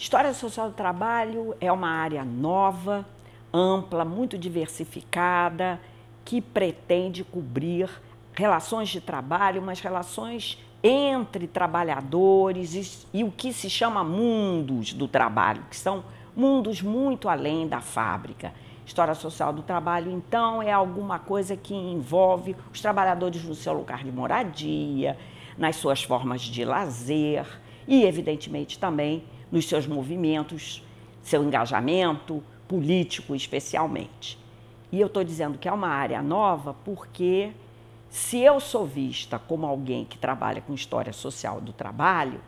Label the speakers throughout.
Speaker 1: História social do trabalho é uma área nova, ampla, muito diversificada, que pretende cobrir relações de trabalho, mas relações entre trabalhadores e, e, o que se chama mundos do trabalho, que são mundos muito além da fábrica. História social do trabalho, então, é alguma coisa que envolve os trabalhadores no seu lugar de moradia, nas suas formas de lazer e, evidentemente, também nos seus movimentos, seu engajamento político, especialmente. E eu estou dizendo que é uma área nova porque, se eu sou vista como alguém que trabalha com história social do trabalho,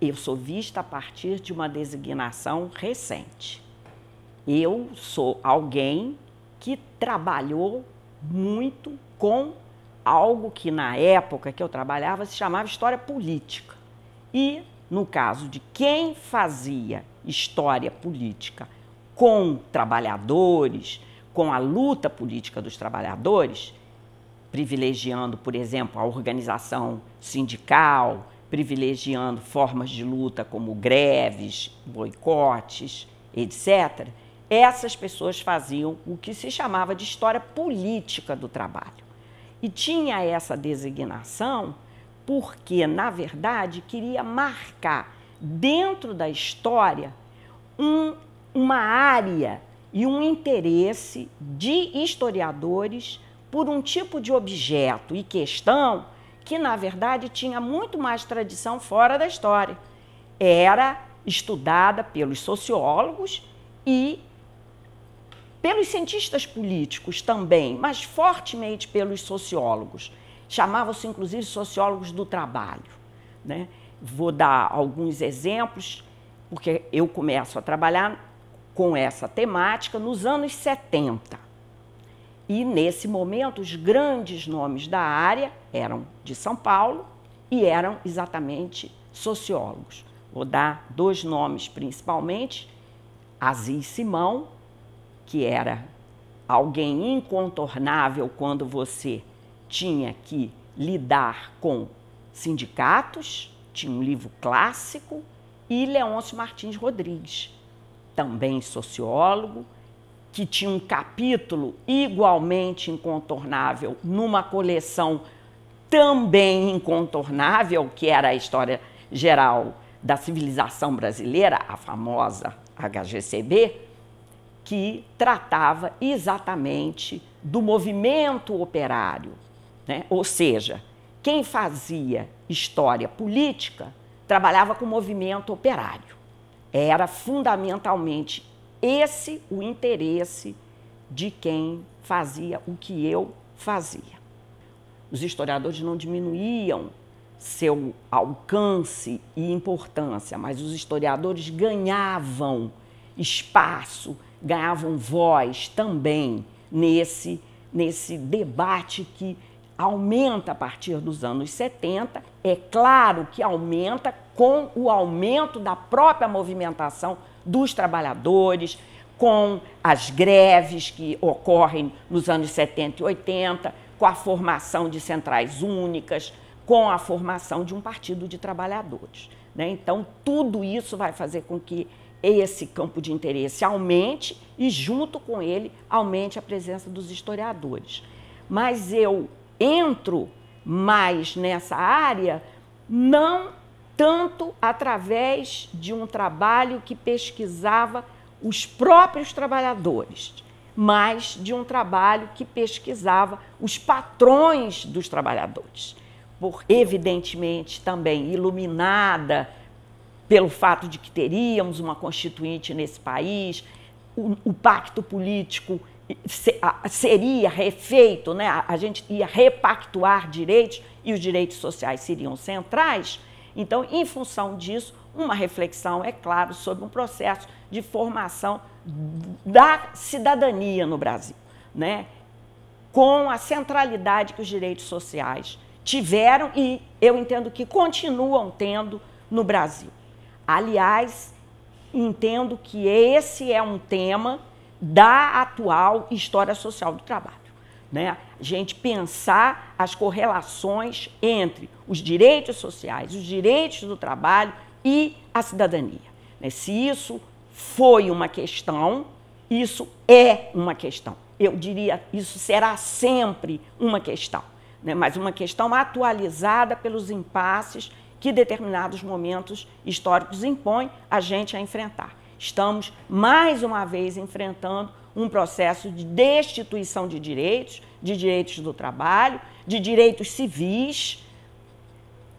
Speaker 1: eu sou vista a partir de uma designação recente. Eu sou alguém que trabalhou muito com algo que na época que eu trabalhava se chamava história política. E no caso de quem fazia história política com trabalhadores, com a luta política dos trabalhadores, privilegiando, por exemplo, a organização sindical, privilegiando formas de luta como greves, boicotes, etc. Essas pessoas faziam o que se chamava de história política do trabalho. E tinha essa designação porque, na verdade, queria marcar dentro da história um, uma área e um interesse de historiadores por um tipo de objeto e questão que, na verdade, tinha muito mais tradição fora da história. Era estudada pelos sociólogos e pelos cientistas políticos também, mas fortemente pelos sociólogos. Chamavam-se, inclusive, sociólogos do trabalho. Né? Vou dar alguns exemplos, porque eu começo a trabalhar com essa temática nos anos 70. E, nesse momento, os grandes nomes da área eram de São Paulo e eram exatamente sociólogos. Vou dar dois nomes principalmente: Aziz Simão, que era alguém incontornável quando você tinha que lidar com sindicatos, tinha um livro clássico, e Leôncio Martins Rodrigues, também sociólogo, que tinha um capítulo igualmente incontornável numa coleção também incontornável, que era a história geral da civilização brasileira, a famosa HGCB, que tratava exatamente do movimento operário, né? Ou seja, quem fazia história política trabalhava com movimento operário. Era fundamentalmente esse o interesse de quem fazia o que eu fazia. Os historiadores não diminuíam seu alcance e importância, mas os historiadores ganhavam espaço, ganhavam voz também nesse, nesse debate que aumenta a partir dos anos 70. É claro que aumenta com o aumento da própria movimentação dos trabalhadores, com as greves que ocorrem nos anos 70 e 80, com a formação de centrais únicas, com a formação de um partido de trabalhadores. Né? Então, tudo isso vai fazer com que esse campo de interesse aumente e, junto com ele, aumente a presença dos historiadores. Mas eu entro mais nessa área, não tanto através de um trabalho que pesquisava os próprios trabalhadores, mas de um trabalho que pesquisava os patrões dos trabalhadores. Por evidentemente, também iluminada pelo fato de que teríamos uma constituinte nesse país, o, o pacto político seria refeito, né? a gente ia repactuar direitos e os direitos sociais seriam centrais. Então, em função disso, uma reflexão, é claro, sobre um processo de formação da cidadania no Brasil, né? com a centralidade que os direitos sociais tiveram e eu entendo que continuam tendo no Brasil. Aliás, entendo que esse é um tema da atual história social do trabalho. Né? A gente pensar as correlações entre os direitos sociais, os direitos do trabalho e a cidadania. Né? Se isso foi uma questão, isso é uma questão. Eu diria, isso será sempre uma questão, né? mas uma questão atualizada pelos impasses que determinados momentos históricos impõem a gente a enfrentar estamos mais uma vez enfrentando um processo de destituição de direitos, de direitos do trabalho, de direitos civis,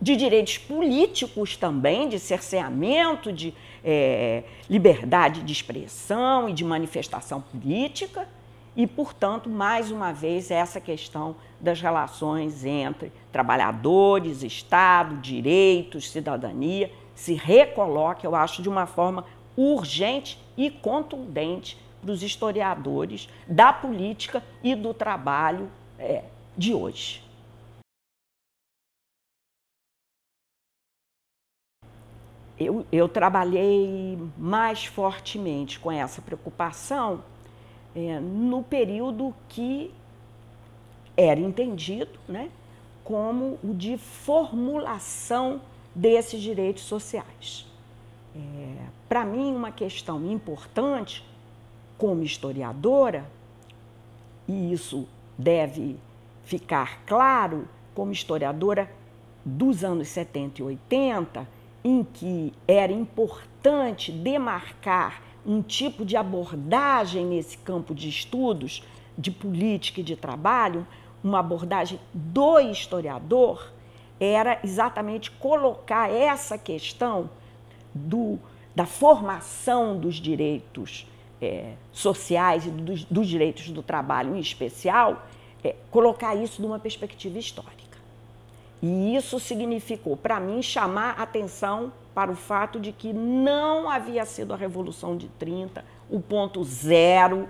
Speaker 1: de direitos políticos também, de cerceamento, de é, liberdade de expressão e de manifestação política. E, portanto, mais uma vez, essa questão das relações entre trabalhadores, Estado, direitos, cidadania, se recoloca, eu acho, de uma forma urgente e contundente para os historiadores da política e do trabalho é, de hoje. Eu, eu, trabalhei mais fortemente com essa preocupação é, no período que era entendido né, como o de formulação desses direitos sociais. É, Para mim, uma questão importante, como historiadora, e isso deve ficar claro, como historiadora dos anos 70 e 80, em que era importante demarcar um tipo de abordagem nesse campo de estudos, de política e de trabalho, uma abordagem do historiador, era exatamente colocar essa questão do, da formação dos direitos é, sociais e dos, dos, direitos do trabalho em especial, é, colocar isso numa perspectiva histórica. E isso significou, para mim, chamar atenção para o fato de que não havia sido a Revolução de 30 o ponto zero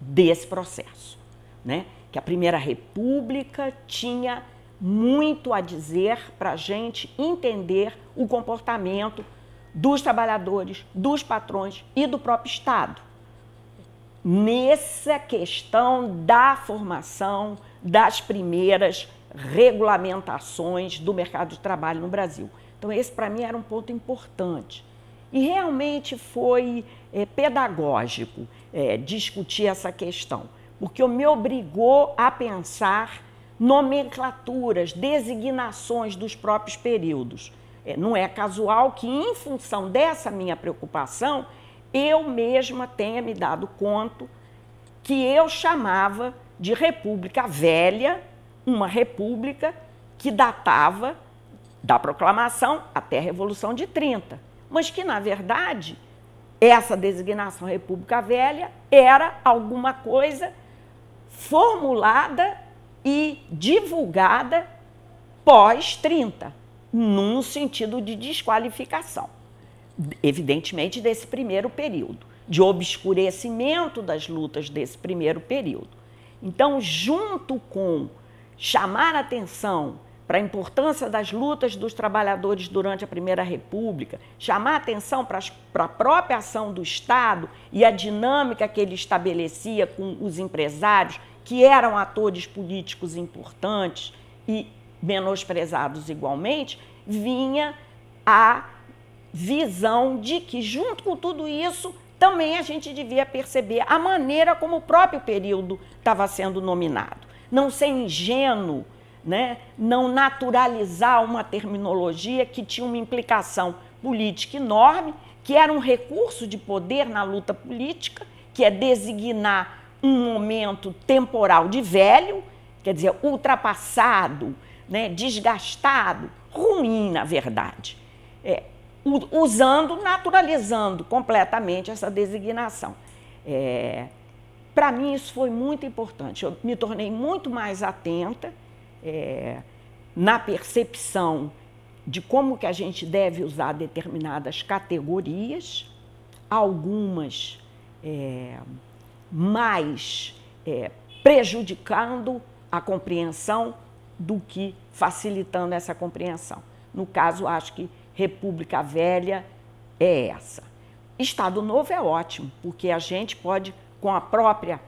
Speaker 1: desse processo. Né? Que a Primeira República tinha muito a dizer para a gente entender o comportamento dos trabalhadores, dos patrões e do próprio Estado. Nessa questão da formação das primeiras regulamentações do mercado de trabalho no Brasil. Então, esse para mim era um ponto importante. E realmente foi é, pedagógico é, discutir essa questão, porque me obrigou a pensar nomenclaturas, designações dos próprios períodos. É, não é casual que, em função dessa minha preocupação, eu mesma tenha me dado conta que eu chamava de República Velha, uma república que datava da proclamação até a Revolução de 30, mas que, na verdade, essa designação República Velha era alguma coisa formulada e divulgada pós-30 num sentido de desqualificação, evidentemente desse primeiro período, de obscurecimento das lutas desse primeiro período. Então, junto com chamar atenção para a importância das lutas dos trabalhadores durante a Primeira República, chamar atenção para, para a própria ação do Estado e a dinâmica que ele estabelecia com os empresários, que eram atores políticos importantes e menosprezados igualmente, vinha a visão de que, junto com tudo isso, também a gente devia perceber a maneira como o próprio período estava sendo nominado. Não ser ingênuo, né? não naturalizar uma terminologia que tinha uma implicação política enorme, que era um recurso de poder na luta política, que é designar um momento temporal de velho, quer dizer, ultrapassado, né, desgastado, ruim, na verdade, é, usando, naturalizando completamente essa designação. É, Para mim, isso foi muito importante. Eu me tornei muito mais atenta é, na percepção de como que a gente deve usar determinadas categorias, algumas é, mais é, prejudicando a compreensão do que facilitando essa compreensão. No caso, acho que República Velha é essa. Estado Novo é ótimo, porque a gente pode, com a própria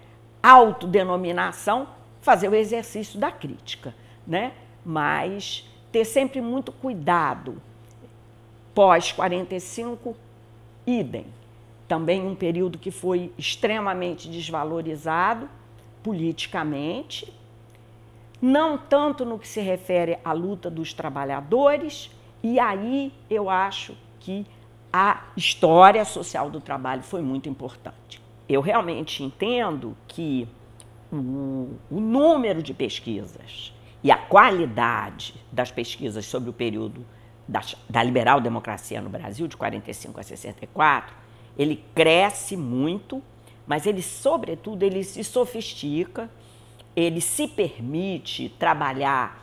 Speaker 1: autodenominação, fazer o exercício da crítica, né? mas ter sempre muito cuidado. Pós-45, idem. Também um período que foi extremamente desvalorizado politicamente, não tanto no que se refere à luta dos trabalhadores, e aí eu acho que a história social do trabalho foi muito importante. Eu realmente entendo que o, o número de pesquisas e a qualidade das pesquisas sobre o período da, da liberal democracia no Brasil, de 45 a 64, ele cresce muito, mas ele, sobretudo, ele se sofistica ele se permite trabalhar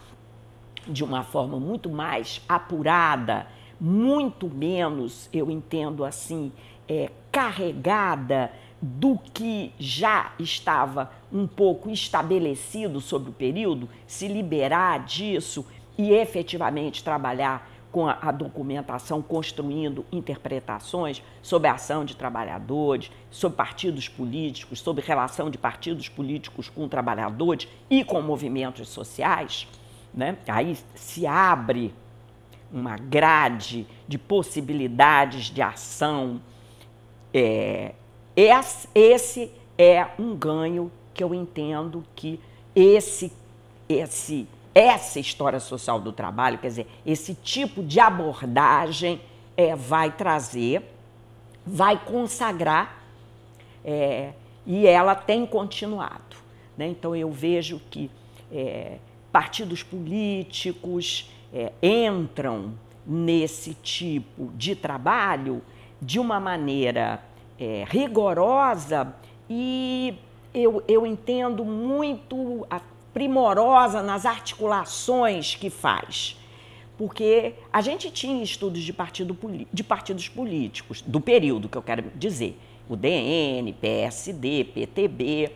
Speaker 1: de uma forma muito mais apurada, muito menos, eu entendo assim, é, carregada do que já estava um pouco estabelecido sobre o período, se liberar disso e efetivamente trabalhar com a, a documentação, construindo interpretações sobre a ação de trabalhadores, sobre partidos políticos, sobre relação de partidos políticos com trabalhadores e com movimentos sociais, né? aí se abre uma grade de possibilidades de ação. É, esse é um ganho que eu entendo que esse, esse essa história social do trabalho, quer dizer, esse tipo de abordagem é, vai trazer, vai consagrar é, e ela tem continuado. Né? Então eu vejo que é, partidos políticos é, entram nesse tipo de trabalho de uma maneira é, rigorosa e eu, eu entendo muito a, primorosa nas articulações que faz. Porque a gente tinha estudos de, partido, de partidos políticos, do período que eu quero dizer, o DN, PSD, PTB,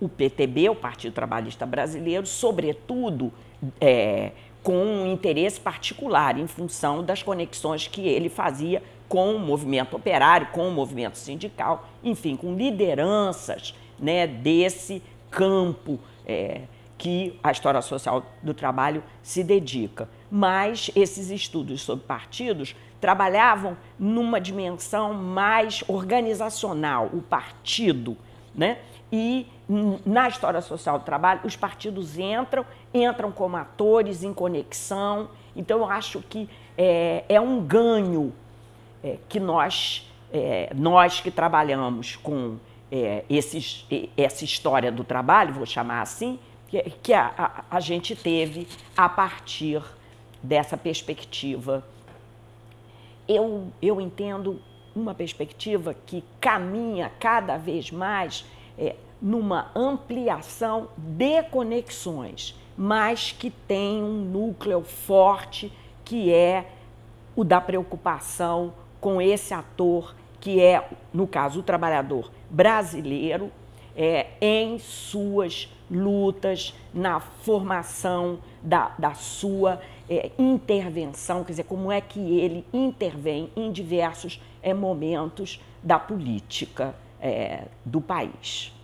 Speaker 1: o PTB, o Partido Trabalhista Brasileiro, sobretudo é, com um interesse particular em função das conexões que ele fazia com o movimento operário, com o movimento sindical, enfim, com lideranças né, desse campo é, que a história social do trabalho se dedica. Mas esses estudos sobre partidos trabalhavam numa dimensão mais organizacional, o partido, né? E na história social do trabalho, os partidos entram, entram como atores em conexão. Então, eu acho que é, é um ganho é, que nós, é, nós que trabalhamos com é, esses, essa história do trabalho, vou chamar assim, que, que a, a, a gente teve a partir dessa perspectiva. Eu, eu entendo uma perspectiva que caminha cada vez mais é, numa ampliação de conexões, mas que tem um núcleo forte que é o da preocupação com esse ator que é, no caso, o trabalhador brasileiro, é, em suas lutas, na formação da, da sua é, intervenção, quer dizer, como é que ele intervém em diversos é, momentos da política é, do país.